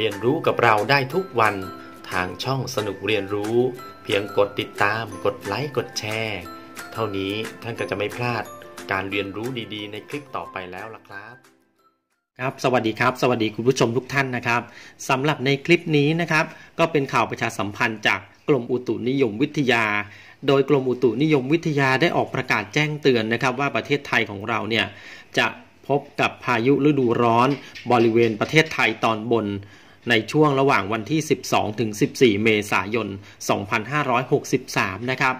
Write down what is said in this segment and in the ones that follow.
เรียนรู้กับเราได้ทุกวันทางช่องสนุกเรียนรู้ เพียงกดติดตาม กดไลค์กดแชร์เท่านี้ท่านก็จะไม่พลาดการเรียนรู้ดีๆ ในคลิปต่อไปแล้วล่ะครับ ครับ สวัสดีครับ สวัสดี คุณผู้ชมทุกท่านนะครับสำหรับในคลิปนี้นะครับ ก็เป็นข่าวประชาสัมพันธ์ จากกรมอุตุนิยมวิทยา โดยกรมอุตุนิยมวิทยาได้ออกประกาศแจ้งเตือนนะครับว่าประเทศไทยของเราเนี่ยจะพบกับพายุฤดูร้อนบริเวณประเทศไทยตอนบนในช่วงระหว่างวันที่ 12 ถึง 14 เมษายน 2563 นะครับ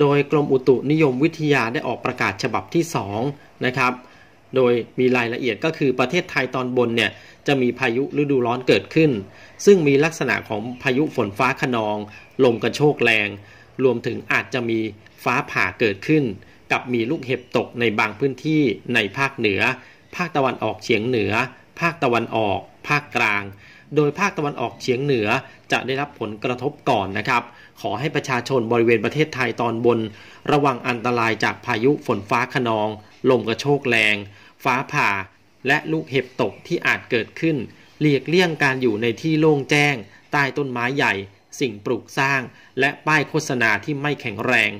โดยกรมอุตุนิยมวิทยาได้ออกประกาศฉบับที่ 2 นะครับ โดยมีรายละเอียดก็คือประเทศไทยตอนบนเนี่ย จะมีพายุฤดูร้อนเกิดขึ้น ซึ่งมีลักษณะของพายุฝนฟ้าขนอง ลมกระโชกแรง รวมถึงอาจจะมีฟ้าผ่าเกิดขึ้น กับมีลูกเห็บตกในบางพื้นที่ในภาคเหนือ ภาคตะวันออกเฉียงเหนือ ภาคตะวันออก ภาคกลางโดยภาคตะวันออกเฉียงเหนือจะได้รับผลกระทบก่อนนะครับ ขอให้ประชาชนบริเวณประเทศไทยตอนบน ระวังอันตรายจากพายุฝนฟ้าขนอง ลมกระโชกแรง ฟ้าผ่า และลูกเห็บตกที่อาจเกิดขึ้นหลีกเลี่ยงการอยู่ในที่โล่งแจ้ง ใต้ต้นไม้ใหญ่ สิ่งปลูกสร้าง และป้ายโฆษณาที่ไม่แข็งแรง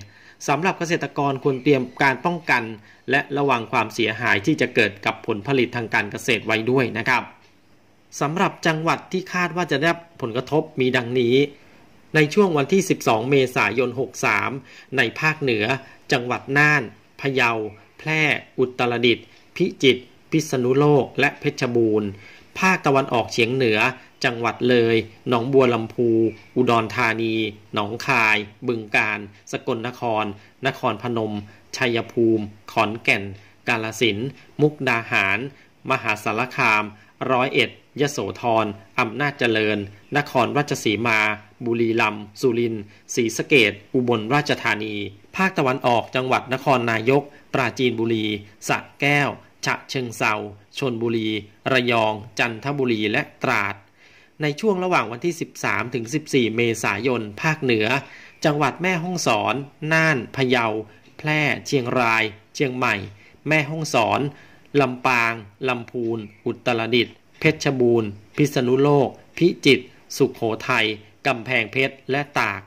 สำหรับเกษตรกรควรเตรียมการป้องกัน และระวังความเสียหายที่จะเกิดกับผลผลิตทางการเกษตรไว้ด้วยนะครับสำหรับจังหวัดที่คาดว่าจะได้ผลกระทบมีดังนี้ ในช่วงวันที่ 12 เมษายน 63 ในภาคเหนือ จังหวัดน่าน พะเยา แพร่ อุตรดิตถ์ พิจิตร พิษณุโลก และเพชรบูรณ์ภาคตะวันออกเฉียงเหนือ จังหวัดเลย หนองบัวลำพู อุดรธานี หนองคาย บึงกาฬ สกลนคร นครพนม ชัยภูมิ ขอนแก่น กาลสิน มุกดาหาร มหาสารคามร้อยเอ็ดยโสธรอำนาจเจริญ นครราชสีมา บุรีรัมย์สุรินทร์ศรีสะเกดอุบลราชธานี ภาคตะวันออกจังหวัดนครนายก ปราจีนบุรีสระแก้ว ฉะเชิงเซาชนบุรี ระยอง จันทบุรีและตราดในช่วงระหว่างวันที่ 13ถึง14 เมษายนภาคเหนือ จังหวัดแม่ฮ่องสอนน่านพะเยา แพร่ เชียงราย เชียงใหม่ แม่ฮ่องสอนลำปางลำพูนอุตรดิตถ์เพชรบูรณ์ พิษณุโลก พิจิตรสุขโขทัยกำแพงเพชรและตาก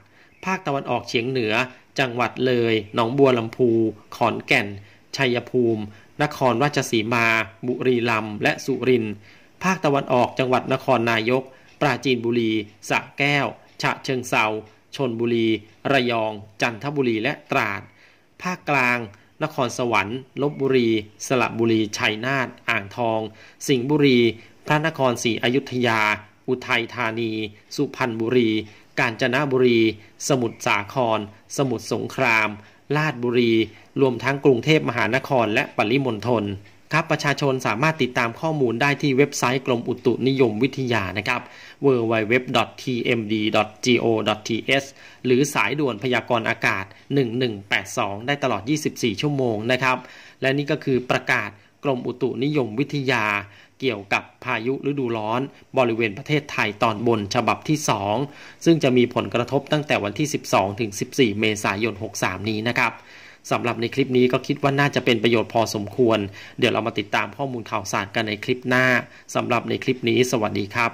ภาคตะวันออกเฉียงเหนือ จังหวัดเลยหนองบัวลำพู ขอนแก่น ชัยภูมิ นครราชสีมา บุรีรัมย์และสุรินทร์ภาคตะวันออกจังหวัดนครนายก ปราจีนบุรีสระแก้ว ฉะเชิงเซาชนบุรี ระยอง จันทบุรีและตราด ภาคกลาง นครสวรรค์ลบบุรี สระบุรี ชัยนาทอ่างทอง สิงห์บุรีพระนครศรีอยุธยา อุทัยธานี สุพรรณบุรี กาญจนบุรี สมุทรสาคร สมุทรสงคราม ลาดบุรี รวมทั้งกรุงเทพมหานครและปริมณฑลครับ ประชาชนสามารถติดตามข้อมูลได้ที่เว็บไซต์กรมอุตุนิยมวิทยานะครับ www.tmd.go.th หรือสายด่วนพยากรณ์อากาศ 1182 ได้ตลอด 24 ชั่วโมงนะครับ และนี่ก็คือประกาศรมอุตุนิยมวิทยา เกี่ยวกับพายุฤดูร้อน บริเวณประเทศไทยตอนบนฉบับที่ 2 ซึ่งจะมีผลกระทบตั้งแต่วันที่ 12 ถึง 14 เมษายน 63 นี้นะครับสำหรับในคลิปนี้ก็คิดว่าน่าจะเป็นประโยชน์พอสมควร เดี๋ยวเรามาติดตามข้อมูลข่าวสารกันในคลิปหน้าสำหรับในคลิปนี้ สวัสดีครับ